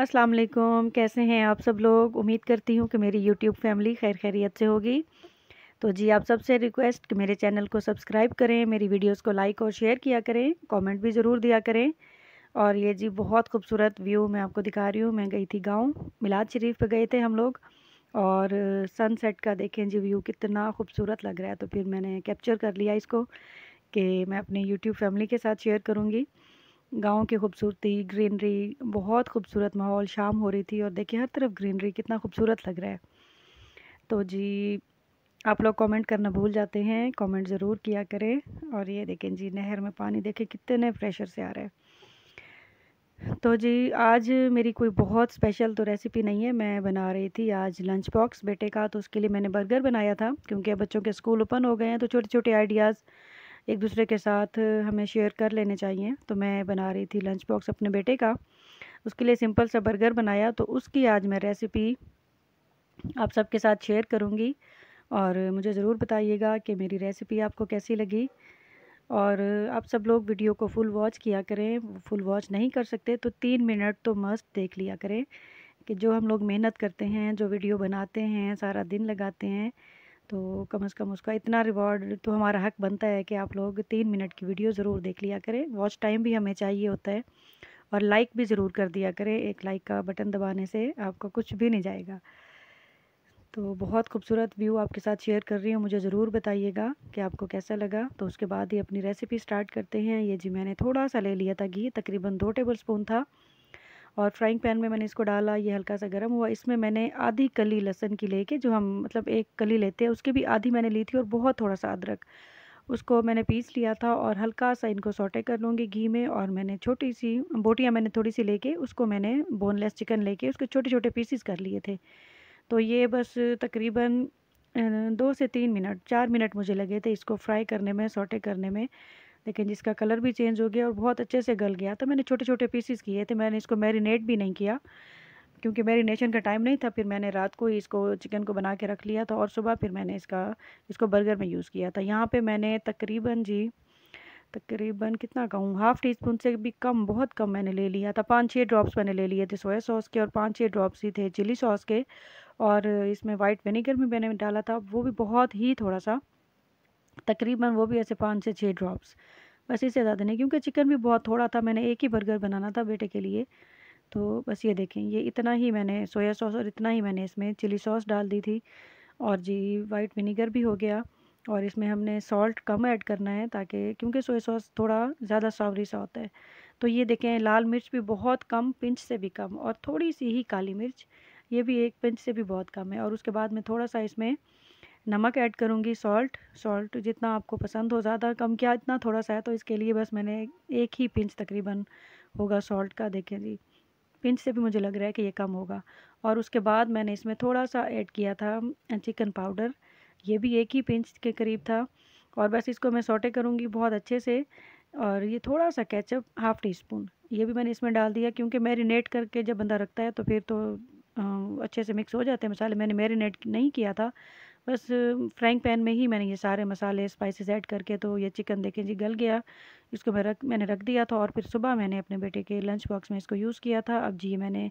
अस्सलाम कैसे हैं आप सब लोग उम्मीद करती हूँ कि मेरी यूट्यूब फैमिली खैर खैरियत से होगी तो जी आप सबसे रिक्वेस्ट कि मेरे चैनल को सब्सक्राइब करें मेरी वीडियोस को लाइक और शेयर किया करें कमेंट भी ज़रूर दिया करें और ये जी बहुत खूबसूरत व्यू मैं आपको दिखा रही हूँ मैं गई थी गाँव मिलाद शरीफ पर गए थे हम लोग और सनसेट का देखें जी व्यू कितना खूबसूरत लग रहा है तो फिर मैंने कैप्चर कर लिया इसको कि मैं अपने यूट्यूब फैमिली के साथ शेयर करूँगी गाँव की खूबसूरती ग्रीनरी बहुत खूबसूरत माहौल शाम हो रही थी और देखिए हर तरफ ग्रीनरी कितना खूबसूरत लग रहा है तो जी आप लोग कमेंट करना भूल जाते हैं कमेंट ज़रूर किया करें और ये देखें जी नहर में पानी देखें कितने प्रेशर से आ रहा है तो जी आज मेरी कोई बहुत स्पेशल तो रेसिपी नहीं है मैं बना रही थी आज लंच बॉक्स बेटे का तो उसके लिए मैंने बर्गर बनाया था क्योंकि बच्चों के स्कूल ओपन हो गए हैं तो छोटे छोटे आइडियाज़ एक दूसरे के साथ हमें शेयर कर लेने चाहिए तो मैं बना रही थी लंच बॉक्स अपने बेटे का उसके लिए सिंपल सा बर्गर बनाया तो उसकी आज मैं रेसिपी आप सबके साथ शेयर करूँगी और मुझे ज़रूर बताइएगा कि मेरी रेसिपी आपको कैसी लगी और आप सब लोग वीडियो को फुल वॉच किया करें फुल वॉच नहीं कर सकते तो तीन मिनट तो मस्त देख लिया करें कि जो हम लोग मेहनत करते हैं जो वीडियो बनाते हैं सारा दिन लगाते हैं तो कम से कम उसका इतना रिवॉर्ड तो हमारा हक बनता है कि आप लोग तीन मिनट की वीडियो ज़रूर देख लिया करें वॉच टाइम भी हमें चाहिए होता है और लाइक भी ज़रूर कर दिया करें एक लाइक का बटन दबाने से आपका कुछ भी नहीं जाएगा तो बहुत खूबसूरत व्यू आपके साथ शेयर कर रही हूँ मुझे ज़रूर बताइएगा कि आपको कैसा लगा तो उसके बाद ही अपनी रेसिपी स्टार्ट करते हैं ये जी मैंने थोड़ा सा ले लिया था घी तकरीबन दो टेबल स्पून था और फ्राइंग पैन में मैंने इसको डाला ये हल्का सा गर्म हुआ इसमें मैंने आधी कली लहसन की लेके जो हम मतलब एक कली लेते हैं उसकी भी आधी मैंने ली थी और बहुत थोड़ा सा अदरक उसको मैंने पीस लिया था और हल्का सा इनको सोटे कर लूँगी घी में और मैंने छोटी सी बोटियाँ मैंने थोड़ी सी लेके उसको मैंने बोनलेस चिकन लेके उसके छोटे छोटे पीसीस कर लिए थे तो ये बस तकरीबन दो से तीन मिनट चार मिनट मुझे लगे थे इसको फ्राई करने में सोटे करने में लेकिन जिसका कलर भी चेंज हो गया और बहुत अच्छे से गल गया तो मैंने छोटे छोटे पीसीस किए थे मैंने इसको मैरिनेट भी नहीं किया क्योंकि मैरिनेशन का टाइम नहीं था फिर मैंने रात को ही इसको चिकन को बना के रख लिया था और सुबह फिर मैंने इसका इसको बर्गर में यूज़ किया था यहाँ पर मैंने तकरीबन जी तकरीबन कितना कहूँ हाफ़ टी स्पून से भी कम बहुत कम मैंने ले लिया था पाँच छः ड्रॉप्स मैंने ले लिए थे सोया सॉस के और पाँच छः ड्रॉप्स ही थे चिली सॉस के और इसमें वाइट विनेगर भी मैंने डाला था वो भी बहुत ही थोड़ा सा तकरीबन वो भी ऐसे पाँच से छः ड्रॉप्स बस इससे ज़्यादा नहीं क्योंकि चिकन भी बहुत थोड़ा था मैंने एक ही बर्गर बनाना था बेटे के लिए तो बस ये देखें ये इतना ही मैंने सोया सॉस और इतना ही मैंने इसमें चिली सॉस डाल दी थी और जी वाइट विनीगर भी हो गया और इसमें हमने सॉल्ट कम ऐड करना है ताकि क्योंकि सोया सॉस थोड़ा ज़्यादा सावरी सा होता है तो ये देखें लाल मिर्च भी बहुत कम पिंच से भी कम और थोड़ी सी ही काली मिर्च ये भी एक पिंच से भी बहुत कम है और उसके बाद में थोड़ा सा इसमें नमक ऐड करूँगी सॉल्ट सॉल्ट जितना आपको पसंद हो ज़्यादा कम क्या इतना थोड़ा सा है तो इसके लिए बस मैंने एक ही पिंच तकरीबन होगा सॉल्ट का देखें जी पिंच से भी मुझे लग रहा है कि ये कम होगा और उसके बाद मैंने इसमें थोड़ा सा ऐड किया था चिकन पाउडर ये भी एक ही पिंच के करीब था और बस इसको मैं सोटे करूँगी बहुत अच्छे से और ये थोड़ा सा कैचअप हाफ़ टी स्पून ये भी मैंने इसमें डाल दिया क्योंकि मैरिनेट करके जब बंदा रखता है तो फिर तो अच्छे से मिक्स हो जाते हैं मसाले मैंने मैरिनेट नहीं किया था बस फ्राइंग पैन में ही मैंने ये सारे मसाले स्पाइसेस ऐड करके तो ये चिकन देखें जी गल गया इसको मैं रख मैंने रख दिया था और फिर सुबह मैंने अपने बेटे के लंच बॉक्स में इसको यूज़ किया था अब जी मैंने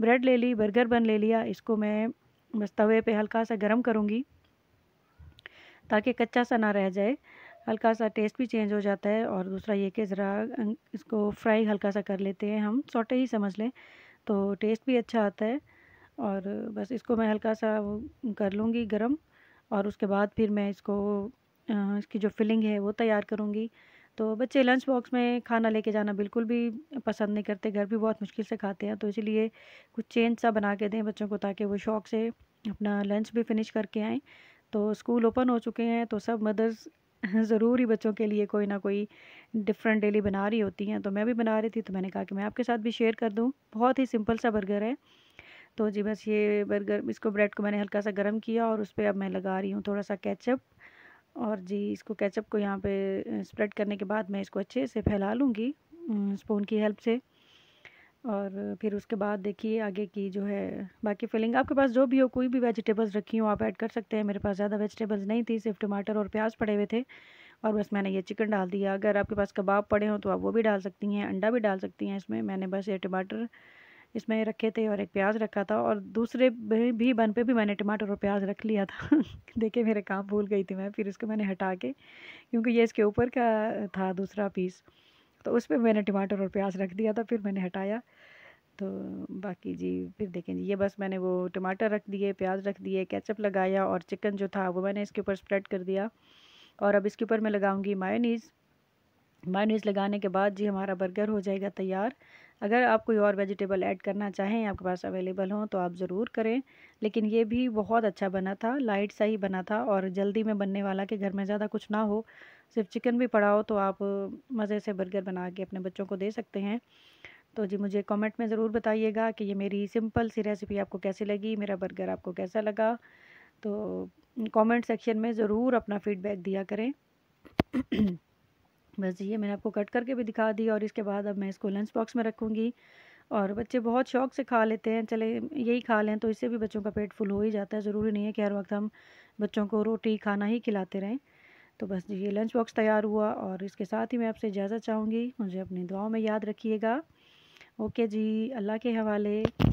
ब्रेड ले ली बर्गर बन ले लिया इसको मैं बस तवे पर हल्का सा गर्म करूँगी ताकि कच्चा सा ना रह जाए हल्का सा टेस्ट भी चेंज हो जाता है और दूसरा ये कि ज़रा अं, इसको फ्राई हल्का सा कर लेते हैं हम सोटे ही समझ लें तो टेस्ट भी अच्छा आता है और बस इसको मैं हल्का सा कर लूँगी गरम और उसके बाद फिर मैं इसको इसकी जो फिलिंग है वो तैयार करूँगी तो बच्चे लंच बॉक्स में खाना लेके जाना बिल्कुल भी पसंद नहीं करते घर भी बहुत मुश्किल से खाते हैं तो इसीलिए कुछ चेंज सा बना के दें बच्चों को ताकि वो शौक़ से अपना लंच भी फिनिश करके आएँ तो स्कूल ओपन हो चुके हैं तो सब मदर्स ज़रूर ही बच्चों के लिए कोई ना कोई डिफरेंट डेली बना रही होती हैं तो मैं भी बना रही थी तो मैंने कहा कि मैं आपके साथ भी शेयर कर दूँ बहुत ही सिंपल सा बर्गर है तो जी बस ये बर्गर इसको ब्रेड को मैंने हल्का सा गर्म किया और उस पर अब मैं लगा रही हूँ थोड़ा सा कैचअप और जी इसको कैचअप को यहाँ पे स्प्रेड करने के बाद मैं इसको अच्छे से फैला लूँगी स्पून की हेल्प से और फिर उसके बाद देखिए आगे की जो है बाकी फिलिंग आपके पास जो भी हो कोई भी वेजिटेबल्स रखी हो आप ऐड कर सकते हैं मेरे पास ज़्यादा वेजिटेबल्स नहीं थी सिर्फ टमाटर और प्याज पड़े हुए थे और बस मैंने ये चिकन डाल दिया अगर आपके पास कबाब पड़े हों तो आप वो भी डाल सकती हैं अंडा भी डाल सकती हैं इसमें मैंने बस ये टमाटर इसमें रखे थे और एक प्याज रखा था और दूसरे भी बन पे भी मैंने टमाटर और प्याज रख लिया था देखिए मेरे काम भूल गई थी मैं फिर इसको मैंने हटा के क्योंकि ये इसके ऊपर का था दूसरा पीस तो उस पर मैंने टमाटर और प्याज रख दिया था फिर मैंने हटाया तो बाकी जी फिर देखें जी ये बस मैंने वो टमाटर रख दिए प्याज रख दिए केचप लगाया और चिकन जो था वो मैंने इसके ऊपर स्प्रेड कर दिया और अब इसके ऊपर मैं लगाऊंगी मायोनीज़ मायोनीज़ लगाने के बाद जी हमारा बर्गर हो जाएगा तैयार अगर आप कोई और वेजिटेबल ऐड करना चाहें आपके पास अवेलेबल हों तो आप ज़रूर करें लेकिन ये भी बहुत अच्छा बना था लाइट सा ही बना था और जल्दी में बनने वाला कि घर में ज़्यादा कुछ ना हो सिर्फ चिकन भी पड़ा हो तो आप मज़े से बर्गर बना के अपने बच्चों को दे सकते हैं तो जी मुझे कमेंट में ज़रूर बताइएगा कि ये मेरी सिंपल सी रेसिपी आपको कैसी लगी मेरा बर्गर आपको कैसा लगा तो कमेंट सेक्शन में ज़रूर अपना फीडबैक दिया करें बस ये मैंने आपको कट करके भी दिखा दी और इसके बाद अब मैं इसको लंच बॉक्स में रखूँगी और बच्चे बहुत शौक से खा लेते हैं चले यही खा लें तो इससे भी बच्चों का पेट फुल हो ही जाता है ज़रूरी नहीं है कि हर वक्त हम बच्चों को रोटी खाना ही खिलाते रहें तो बस ये लंच बॉक्स तैयार हुआ और इसके साथ ही मैं आपसे इजाज़त चाहूँगी मुझे अपनी दुआओं में याद रखिएगा ओके जी अल्लाह के हवाले